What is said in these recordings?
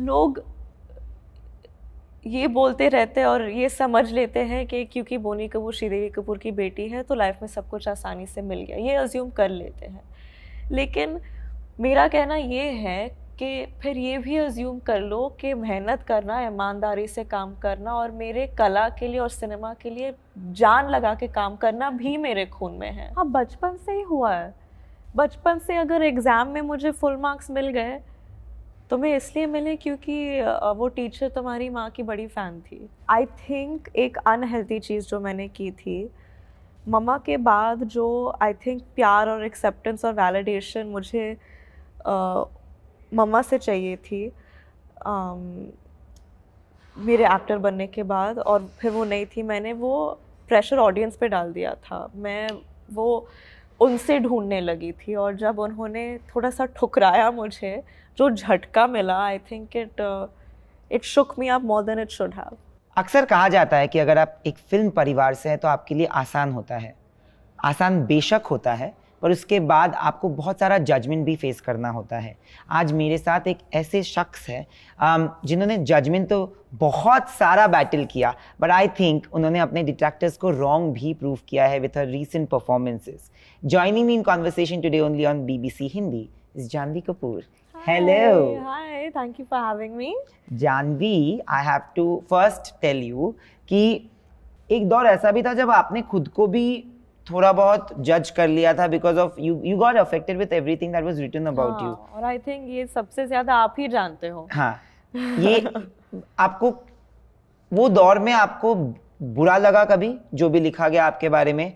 लोग ये बोलते रहते हैं और ये समझ लेते हैं कि क्योंकि बोनी कपूर श्रीदेवी कपूर की बेटी है तो लाइफ में सब कुछ आसानी से मिल गया ये अज्यूम कर लेते हैं लेकिन मेरा कहना ये है कि फिर ये भी अज्यूम कर लो कि मेहनत करना ईमानदारी से काम करना और मेरे कला के लिए और सिनेमा के लिए जान लगा के काम करना भी मेरे खून में है हाँ बचपन से ही हुआ है बचपन से अगर एग्ज़ाम में मुझे फुल मार्क्स मिल गए तो मैं इसलिए मिले क्योंकि वो टीचर तुम्हारी माँ की बड़ी फ़ैन थी आई थिंक एक अनहेल्दी चीज़ जो मैंने की थी ममा के बाद जो आई थिंक प्यार और एक्सेप्टेंस और वैलिडेशन मुझे ममा से चाहिए थी मेरे एक्टर बनने के बाद और फिर वो नहीं थी मैंने वो प्रेशर ऑडियंस पे डाल दिया था मैं वो उनसे ढूंढने लगी थी और जब उन्होंने थोड़ा सा ठुकराया मुझे जो झटका मिला I think it it shook me up more than it should have अक्सर कहा जाता है कि अगर आप एक फिल्म परिवार से हैं तो आपके लिए आसान होता है आसान बेशक होता है पर उसके बाद आपको बहुत सारा जजमेंट भी फेस करना होता है आज मेरे साथ एक ऐसे शख्स है जिन्होंने जजमेंट तो बहुत सारा बैटल किया बट आई थिंक उन्होंने अपने डिटेक्टर्स को रॉन्ग भी प्रूव किया है with her recent performances joining me in conversation today only on C Hindi is Janhvi Kapoor hello Hi, thank you for having Janhvi I have to first tell you कि एक दौर ऐसा भी था जब आपने खुद को भी थोड़ा बहुत जज कर लिया था because of you you got affected with everything that was written about you और आई थिंक ये सबसे ज्यादा आप ही जानते हो हाँ ये आपको वो दौर में आपको बुरा लगा कभी जो भी लिखा गया आपके बारे में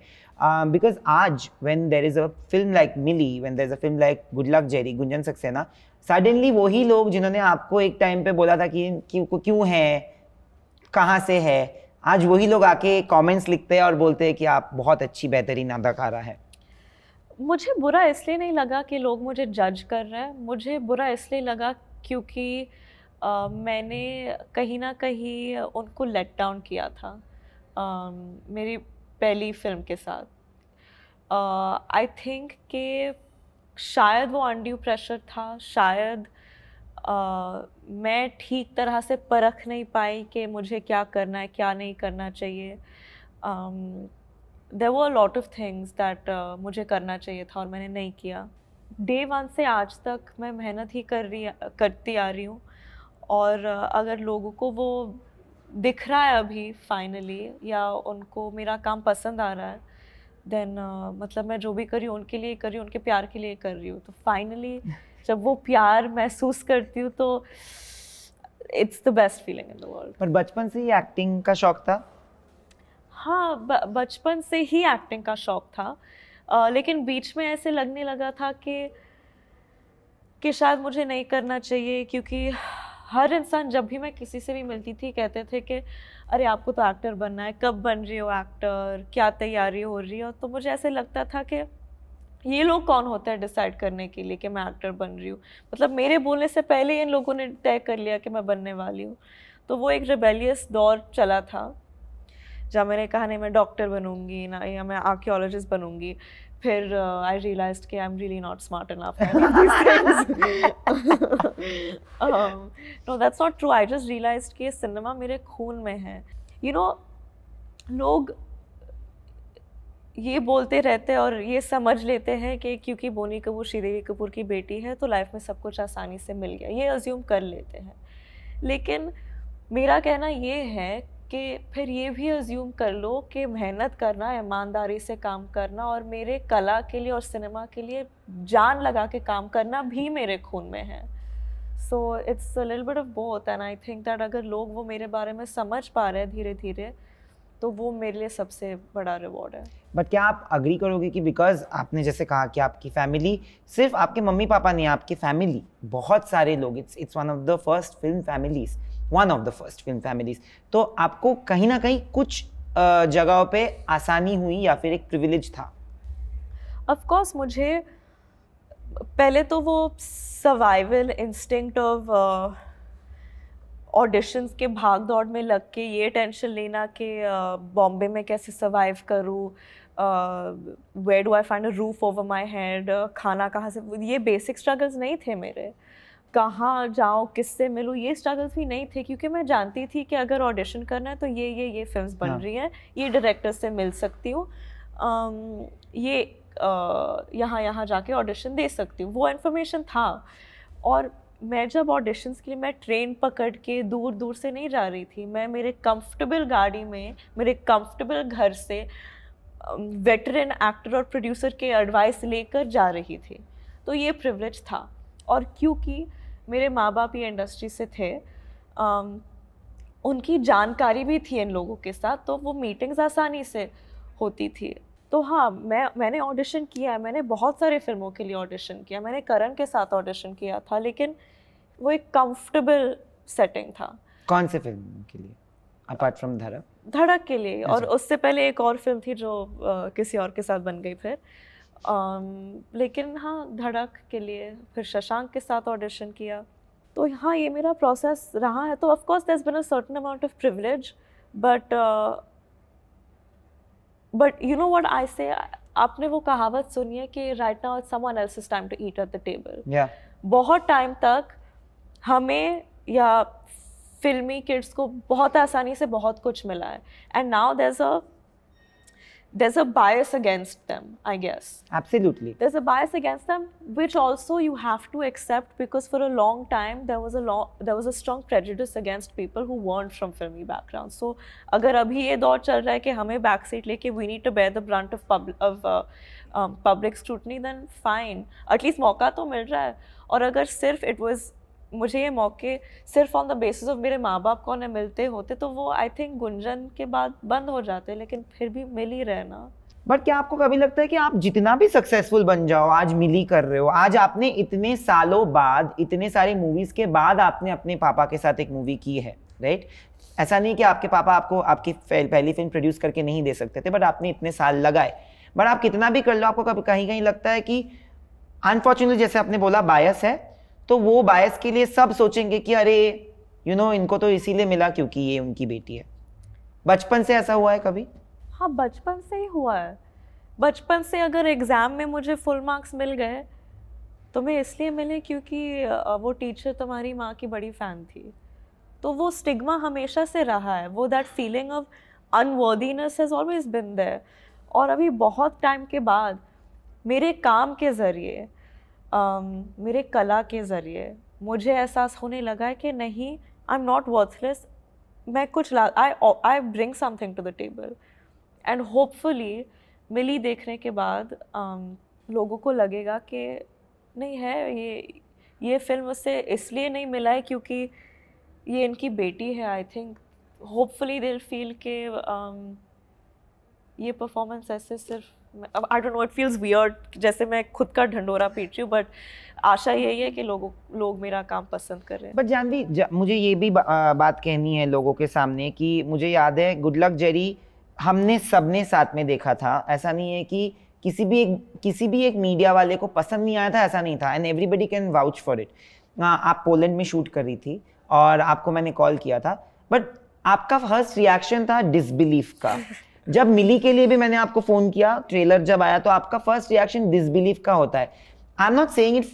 बिकॉज um, uh, आज when there is a film like Mili when there is a film like good luck Jerry Gunjan Saxena suddenly वही लोग जिन्होंने आपको एक टाइम पे बोला था कि क्यों क्यों है कहाँ से है आज वही लोग आके कमेंट्स लिखते हैं और बोलते हैं कि आप बहुत अच्छी बेहतरीन अदाकारा है मुझे बुरा इसलिए नहीं लगा कि लोग मुझे जज कर रहे हैं मुझे बुरा इसलिए लगा क्योंकि आ, मैंने कहीं ना कहीं उनको लेट डाउन किया था आ, मेरी पहली फिल्म के साथ आई थिंक कि शायद वो अनड्यू प्रेशर था शायद मैं ठीक तरह से परख नहीं पाई कि मुझे क्या करना है क्या नहीं करना चाहिए देर वो लॉट ऑफ थिंग्स दैट मुझे करना चाहिए था और मैंने नहीं किया डे वन से आज तक मैं मेहनत ही कर रही करती आ रही हूँ और अगर लोगों को वो दिख रहा है अभी फाइनली या उनको मेरा काम पसंद आ रहा है देन uh, मतलब मैं जो भी कर रही हूँ उनके लिए कर रही हूँ उनके प्यार के लिए कर रही हूँ तो फाइनली जब वो प्यार महसूस करती हूँ तो it's the best feeling in the world पर बचपन से ही एक्टिंग का शौक था हाँ बचपन से ही एक्टिंग का शौक था आ, लेकिन बीच में ऐसे लगने लगा था कि कि शायद मुझे नहीं करना चाहिए क्योंकि हर इंसान जब भी मैं किसी से भी मिलती थी कहते थे कि अरे आपको तो एक्टर बनना है कब बन रही हो एक्टर क्या तैयारी हो रही हो तो मुझे ऐसे लगता था कि ये लोग कौन होते हैं डिसाइड करने के लिए कि मैं एक्टर बन रही हूँ मतलब मेरे बोलने से पहले इन लोगों ने तय कर लिया कि मैं बनने वाली हूँ तो वो एक रिबेलियस दौर चला था जहाँ मैंने कहा नहीं मैं डॉक्टर बनूंगी ना या मैं आर्क्योलॉजिस्ट बनूंगी फिर आई uh, रियलाइज कि I am really not smart enough no that's not true I just realise कि सिनेमा मेरे खून में है यू you नो know, लोग ये बोलते रहते हैं और ये समझ लेते हैं कि क्योंकि बोनी कपूर श्रीदेवी कपूर की बेटी है तो लाइफ में सब कुछ आसानी से मिल गया ये अज्यूम कर लेते हैं लेकिन मेरा कहना ये है कि फिर ये भी अज्यूम कर लो कि मेहनत करना ईमानदारी से काम करना और मेरे कला के लिए और सिनेमा के लिए जान लगा के काम करना भी मेरे खून में है so it's a little bit of both and I think that अगर लोग वो मेरे बारे में समझ पा रहे हैं धीरे धीरे तो वो मेरे लिए सबसे बड़ा रिवॉर्ड है बट क्या आप अग्री करोगे कि बिकॉज आपने जैसे कहा कि आपकी फैमिली सिर्फ आपके मम्मी पापा नहीं आपकी फैमिली बहुत सारे लोग it's it's one of the first film families one of the first film families तो आपको कहीं ना कहीं कुछ जगहों पे आसानी हुई या फिर एक प्रिविलेज था ऑफकोर्स मुझे पहले तो वो सर्वाइवल इंस्टिंक्ट ऑफ ऑडिशंस के भाग दौड़ में लग के ये टेंशन लेना कि बॉम्बे में कैसे सर्वाइव करूँ where do I find a roof over my head खाना कहाँ से ये बेसिक स्ट्रगल्स नहीं थे मेरे कहाँ जाऊँ किससे मिलूँ ये स्ट्रगल्स भी नहीं थे क्योंकि मैं जानती थी कि अगर ऑडिशन करना है तो ये ये ये फिल्म बन हाँ। रही हैं ये डायरेक्टर से मिल सकती हूँ ये यहाँ यहाँ जाके ऑडिशन दे सकती हूँ वो इन्फॉर्मेशन था और मैं जब ऑडिशंस के लिए मैं ट्रेन पकड़ के दूर दूर से नहीं जा रही थी मैं मेरे कंफर्टेबल गाड़ी में मेरे कंफर्टेबल घर से वेटरन एक्टर और प्रोड्यूसर के एडवाइस लेकर जा रही थी तो ये प्रिवलेज था और क्योंकि मेरे माँ बाप ये इंडस्ट्री से थे um, उनकी जानकारी भी थी इन लोगों के साथ तो वो मीटिंग्स आसानी से होती थी तो हाँ मैं मैंने ऑडिशन किया है मैंने बहुत सारे फिल्मों के लिए ऑडिशन किया मैंने करण के साथ ऑडिशन किया था लेकिन वो एक कंफर्टेबल सेटिंग था कौन से फिल्म के लिए अपार्ट फ्रॉम धड़क धड़क के लिए और उससे पहले एक और फिल्म थी जो आ, किसी और के साथ बन गई फिर आ, लेकिन हाँ धड़क के लिए फिर शशांक के साथ ऑडिशन किया तो हाँ ये मेरा प्रोसेस रहा है तो of course there's been a certain amount of privilege but but you know what I say आपने वो कहावत सुनी है कि right now it's someone else is time to eat at the table बहुत टाइम तक हमें या फिल्मी किड्स को बहुत आसानी से बहुत कुछ मिला है and now there a there's a bias against them, I guess. Absolutely. There's a bias against them, which also you have to accept because for a long time there was a long, there was a strong prejudice against people who weren't from filmy backgrounds. So, अगर अभी ये दौर चल रहा है कि हमें back seat लेके we need to bear the brunt of pub- of uh, um, public scrutiny, then fine. At least मौका तो मिल रहा है. और अगर सिर्फ it was मुझे ये मौके सिर्फ ऑन द बेसिस ऑफ मेरे माँ बाप को उन्हें मिलते होते तो वो आई थिंक गुंजन के बाद बंद हो जाते लेकिन फिर भी मिल ही रहना बट क्या आपको कभी लगता है कि आप जितना भी सक्सेसफुल बन जाओ आज मिली कर रहे हो आज आपने इतने सालों बाद इतने सारे मूवीज के बाद आपने अपने पापा के साथ एक मूवी की है राइट ऐसा नहीं कि आपके पापा आपको आपकी पहली फिल्म प्रोड्यूस करके नहीं दे सकते थे बट आपने इतने साल लगाए बट आप कितना भी कर लो आपको कभी कहीं कहीं लगता है कि अनफॉर्चुनेटली जैसे आपने बोला बायस है तो वो बायस के लिए सब सोचेंगे कि अरे यू you नो know, इनको तो इसीलिए मिला क्योंकि ये उनकी बेटी है बचपन से ऐसा हुआ है कभी हाँ बचपन से ही हुआ है बचपन से अगर एग्ज़ाम में मुझे फुल मार्क्स मिल गए तो मैं इसलिए मिले क्योंकि वो टीचर तुम्हारी माँ की बड़ी फ़ैन थी तो वो स्टिग्मा हमेशा से रहा है वो that feeling of unworthiness has always been there और अभी बहुत टाइम के बाद मेरे काम के ज़रिए um, मेरे कला के ज़रिए मुझे एहसास होने लगा है कि नहीं आई एम नॉट वर्थलेस मैं कुछ ला I I bring something to the table and hopefully Mili देखने के बाद um, लोगों को लगेगा कि नहीं है ये ये फिल्म उससे इसलिए नहीं मिला है क्योंकि ये इनकी बेटी है आई थिंक होपफुली दिल फील के um, ये परफॉर्मेंस ऐसे सिर्फ I don't know it feels weird जैसे मैं खुद का ढंडोरा पीट रही हूँ बट आशा यही है कि लोगों लोग मेरा काम पसंद कर रहे हैं बट जानवी मुझे ये भी बा, आ, बात कहनी है लोगों के सामने कि मुझे याद है गुड लक जेरी हमने सबने साथ में देखा था ऐसा नहीं है कि किसी भी एक किसी भी एक मीडिया वाले को पसंद नहीं आया था ऐसा नहीं था and everybody can vouch for it आप पोलैंड में शूट कर रही थी और आपको मैंने कॉल किया था बट आपका फर्स्ट रिएक्शन था डिसबिलीफ का जब मिली के लिए भी मैंने आपको फोन किया ट्रेलर जब आया तो आपका फर्स्ट रिएक्शन डिसबिलीव का होता है I am not saying it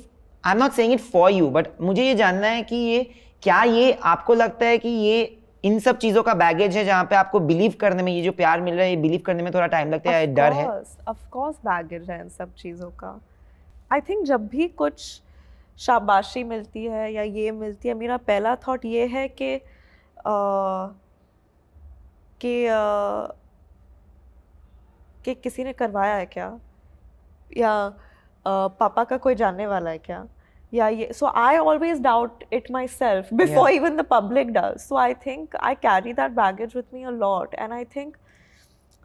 I am not saying it for you but मुझे ये जानना है कि ये क्या ये आपको लगता है कि ये इन सब चीजों का बैगेज है जहाँ पे आपको बिलीव करने में ये जो प्यार मिल रहा है ये बिलीव करने में थोड़ा टाइम लगता है डर है ऑफ बैगेज है इन सब चीजों का आई थिंक जब भी कुछ शाबाशी मिलती है या ये मिलती है मेरा पहला थॉट ये है कि कि कि किसी ने करवाया है क्या या आ, पापा का कोई जानने वाला है क्या या ये so I always doubt it myself before even the public does so I think I carry that baggage with me a lot and I think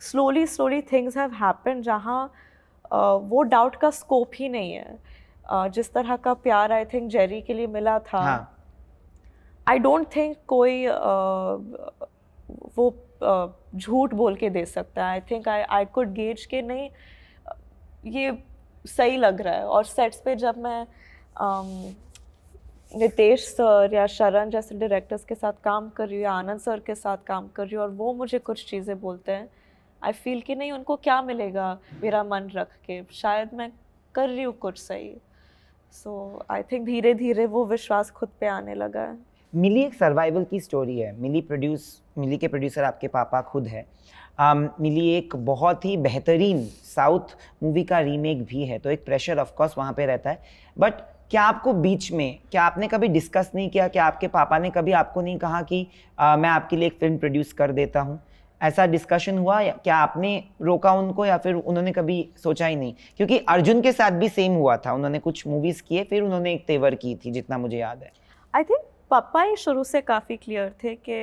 slowly slowly things have happen जहाँ वो doubt का scope ही नहीं है uh, जिस तरह का प्यार I think Jerry के लिए मिला था आई डोंट थिंक कोई वो झूठ बोल के दे सकता है I think I I could gauge के नहीं ये सही लग रहा है और सेट्स पे जब मैं um, नितेश सर या शरण जैसे डायरेक्टर्स के साथ काम कर रही हूँ आनंद सर के साथ काम कर रही हूँ और वो मुझे कुछ चीज़ें बोलते हैं आई फील कि नहीं उनको क्या मिलेगा मेरा मन रख के शायद मैं कर रही हूँ कुछ सही सो आई थिंक धीरे धीरे वो विश्वास खुद पे आने लगा है मिली एक सर्वाइवल की स्टोरी है मिली प्रोड्यूस मिली के प्रोड्यूसर आपके पापा खुद है um, मिली एक बहुत ही बेहतरीन साउथ मूवी का रीमेक भी है तो एक प्रेशर ऑफकोर्स वहाँ पे रहता है बट क्या आपको बीच में क्या आपने कभी डिस्कस नहीं किया क्या आपके पापा ने कभी आपको नहीं कहा कि आ, मैं आपके लिए एक फिल्म प्रोड्यूस कर देता हूँ ऐसा डिस्कशन हुआ या क्या आपने रोका उनको या फिर उन्होंने कभी सोचा ही नहीं क्योंकि अर्जुन के साथ भी सेम हुआ था उन्होंने कुछ मूवीज़ किए फिर उन्होंने एक तेवर की थी जितना मुझे याद है आई थिंक पापा ही शुरू से काफ़ी क्लियर थे कि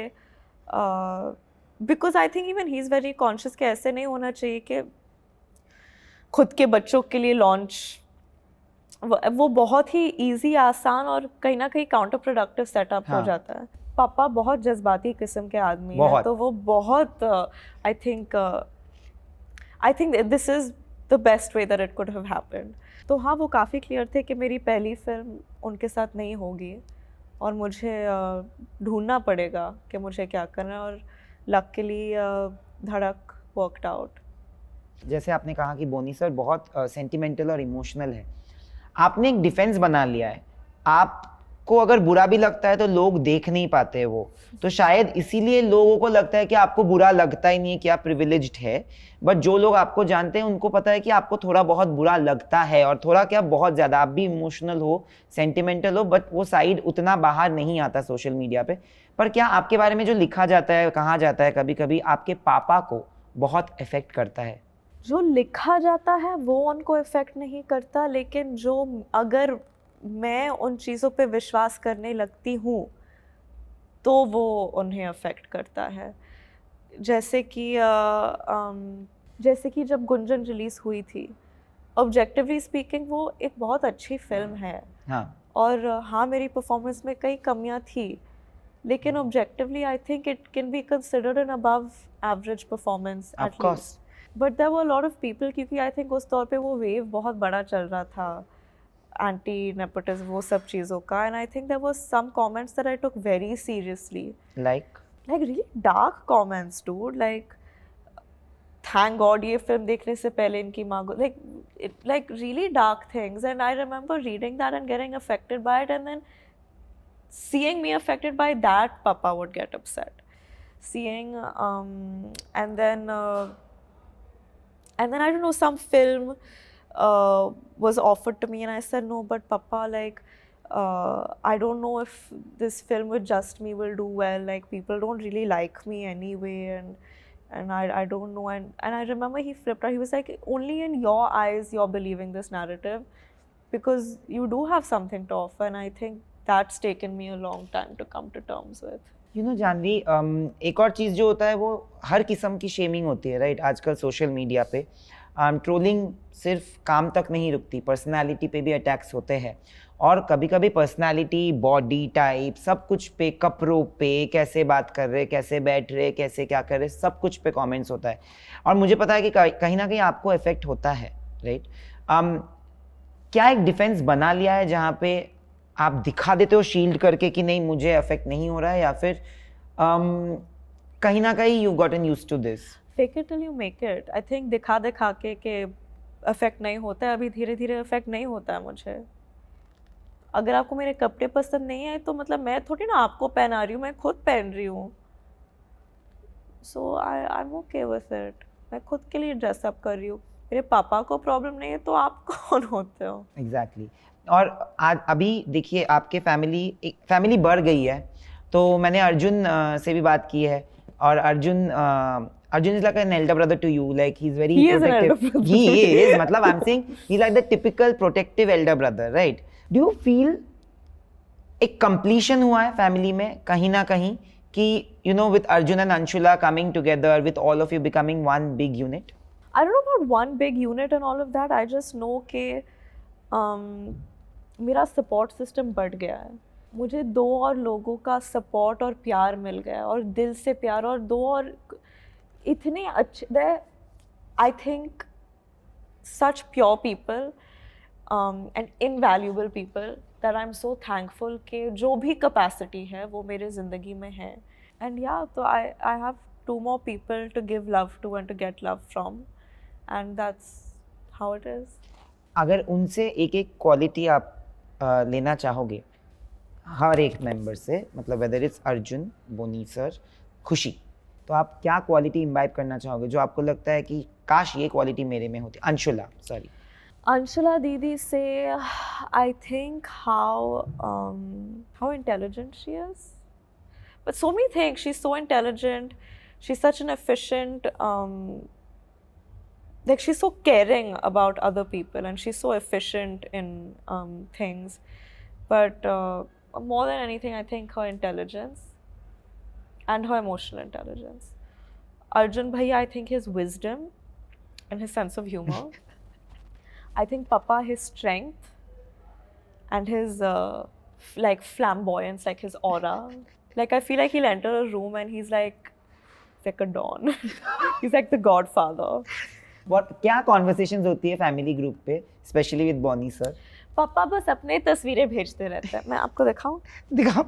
because I think even he is very conscious कि ऐसे नहीं होना चाहिए कि खुद के बच्चों के लिए लॉन्च वो बहुत ही इजी आसान और कहीं ना कहीं काउंटर प्रोडक्टिव सेटअप हो हाँ। जाता है पापा बहुत जज्बाती किस्म के आदमी हैं तो वो बहुत I think I think this is the best way that it could have happened तो हाँ वो काफ़ी क्लियर थे कि मेरी पहली फिल्म उनके साथ नहीं होगी और मुझे ढूंढना पड़ेगा कि मुझे क्या करना है और लक के लिए धड़क वर्कड आउट जैसे आपने कहा कि बोनी सर बहुत सेंटिमेंटल और इमोशनल है आपने एक डिफेंस बना लिया है आप को अगर बुरा भी लगता है तो लोग देख नहीं पाते वो तो शायद इसीलिए लोगों को लगता है कि आपको बुरा लगता ही नहीं है कि आप प्रिविलेज है बट जो लोग आपको जानते हैं उनको पता है कि आपको थोड़ा बहुत बुरा लगता है और थोड़ा क्या बहुत ज़्यादा आप भी इमोशनल हो सेंटिमेंटल हो बट वो साइड उतना बाहर नहीं आता सोशल मीडिया पे पर क्या आपके बारे में जो लिखा जाता है कहा जाता है कभी कभी आपके पापा को बहुत इफेक्ट करता है जो लिखा जाता है वो उनको इफ़ेक्ट नहीं करता लेकिन जो अगर मैं उन चीज़ों पे विश्वास करने लगती हूँ तो वो उन्हें अफेक्ट करता है जैसे कि जैसे कि जब गुंजन रिलीज़ हुई थी ऑब्जेक्टिवली स्पीकिंग वो एक बहुत अच्छी फिल्म है हाँ. और हाँ मेरी परफॉर्मेंस में कई कमियाँ थी लेकिन objectively I think it can be considered an above average performance but there वो लॉट ऑफ पीपल क्योंकि आई थिंक उस तौर पे वो वेव बहुत बड़ा चल रहा था anti nepotism, wo sab cheezon And I think there were some comments that I took very seriously. Like? Like really dark comments, dude. Like, thank God ये film देखने से पहले इनकी माँ like like really dark things. And I remember reading that and getting affected by it, and then seeing me affected by that, Papa would get upset. Seeing um, and then uh, and then I don't know some film uh, was offered to me, and I said no. But Papa, like, uh, I don't know if this film with just me will do well. Like, people don't really like me anyway, and and I, I don't know. And and I remember he flipped out. He was like, only in your eyes you're believing this narrative, because you do have something to offer. And I think that's taken me a long time to come to terms with. You know Janhvi एक और चीज़ जो होता है वो हर किस्म की shaming होती है राइट right? आजकल सोशल मीडिया पे ट्रोलिंग सिर्फ काम तक नहीं रुकती पर्सनालिटी पे भी अटैक्स होते हैं और कभी कभी पर्सनालिटी बॉडी टाइप सब कुछ पे कपड़ों पे कैसे बात कर रहे कैसे बैठ रहे कैसे क्या कर रहे सब कुछ पे कमेंट्स होता है और मुझे पता है कि कहीं ना कहीं आपको इफेक्ट होता है राइट um, क्या एक डिफेंस बना लिया है जहाँ पे आप दिखा देते हो शील्ड करके कि नहीं मुझे अफेक्ट नहीं हो रहा है या फिर um, कहीं ना कहीं you got an use to this fake it you make it I think दिखा दिखा के के अफेक्ट नहीं होता है अभी धीरे धीरे अफेक्ट नहीं होता है मुझे अगर आपको मेरे कपड़े पसंद नहीं आए तो मतलब मैं थोड़ी ना आपको पहना रही हूँ मैं खुद पहन रही हूँ so I I am okay with it मैं खुद के लिए ड्रेसअप कर रही हूँ मेरे पापा को प्रॉब्लम नहीं है तो आप कौन होते हो एग्जैक्टली exactly. और आज अभी देखिए आपके फैमिली एक फैमिली बढ़ गई है तो मैंने अर्जुन से भी बात की है और Arjun Arjun is like an elder brother to you. Like he's very he protective. Is an elder brother. He is. Matlab, I'm saying he's like the typical protective elder brother, right? Do you feel a completion हुआ है family में कहीं ना कहीं कि you know with Arjun and Anshula coming together with all of you becoming one big unit? I don't know about one big unit and all of that. I just know के um, मेरा support system बढ़ गया है. मुझे दो और लोगों का सपोर्ट और प्यार मिल गया और दिल से प्यार और दो और इतने अच्छे they I think such pure people and invaluable people that I am so thankful कि जो भी कैपेसिटी है वो मेरे ज़िंदगी में है एंड या तो I I have two more people to give love to and to get love from and that's how it is अगर उनसे एक एक क्वालिटी आप लेना चाहोगे हर एक मेंबर से मतलब whether it's Arjun Boney sir Khushi तो आप क्या क्वालिटी इम्बाइव करना चाहोगे जो आपको लगता है कि काश ये क्वालिटी मेरे में होती अंशुला सॉरी अंशुला दीदी से I think how how intelligent she is but so me think she is so intelligent she such an efficient like she so caring about other people and she so efficient in things but more than anything I think her intelligence and her emotional intelligence. Arjun Bhai, I think his wisdom and his sense of humor. I think Papa, his strength and his uh, like flamboyance, like his aura. Like I feel like he'll enter a room and he's like, like a dawn. he's like the godfather. What क्या conversations होती है family group पे, especially with Bonnie sir? पापा बस अपने तस्वीरें भेजते रहते हैं मैं आपको दिखाऊं दिखाऊं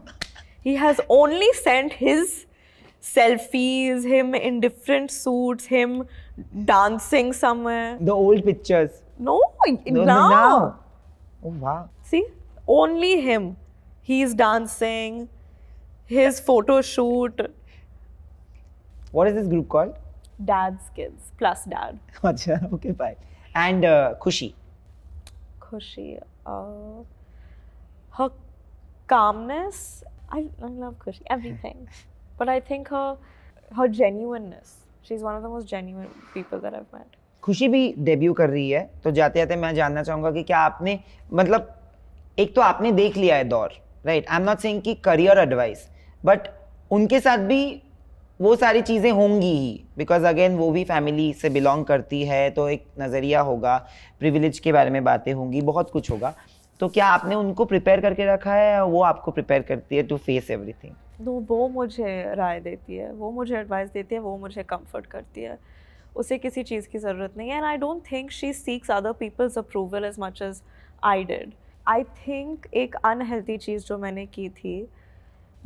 he has only sent his selfies, him in different suits, him dancing somewhere. The old pictures. No, no now. now. Oh, wow. See, only him. He's dancing, his photo shoot. What is this group called? Dad's Kids plus Dad. okay, bye. And uh, Khushi. Khushi. Uh, her calmness I, I love Kushi, everything. but I think her her genuineness. She's one of the most genuine people that I've met. खुशी भी debut कर रही है तो जाते जाते मैं जानना चाहूंगा कि क्या आपने मतलब एक तो आपने देख लिया है दौर right I am not saying कि करियर एडवाइस बट उनके साथ भी वो सारी चीज़ें होंगी ही बिकॉज अगेन वो भी फैमिली से बिलोंग करती है तो एक नज़रिया होगा प्रिविलेज के बारे में बातें होंगी बहुत कुछ होगा तो क्या आपने उनको प्रिपेयर करके रखा है वो आपको प्रिपेयर करती है टू फेस एवरीथिंग नो वो मुझे राय देती है वो मुझे एडवाइस देती है वो मुझे कंफर्ट करती है उसे किसी चीज़ की ज़रूरत नहीं है and I don't think she seeks other people's approval as much as I did I think एक अनहेल्दी चीज़ जो मैंने की थी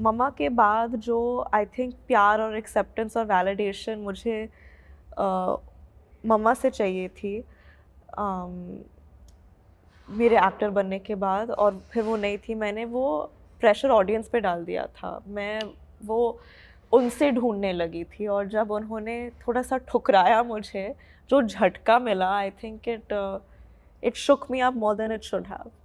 ममा के बाद जो आई थिंक प्यार और एक्सेप्टेंस और वैलिडेशन मुझे uh, ममा से चाहिए थी मेरे एक्टर बनने के बाद और फिर वो नहीं थी मैंने वो प्रेशर ऑडियंस पे डाल दिया था मैं वो उनसे ढूंढने लगी थी और जब उन्होंने थोड़ा सा ठुकराया मुझे जो झटका मिला I think it it shook me up more than it should have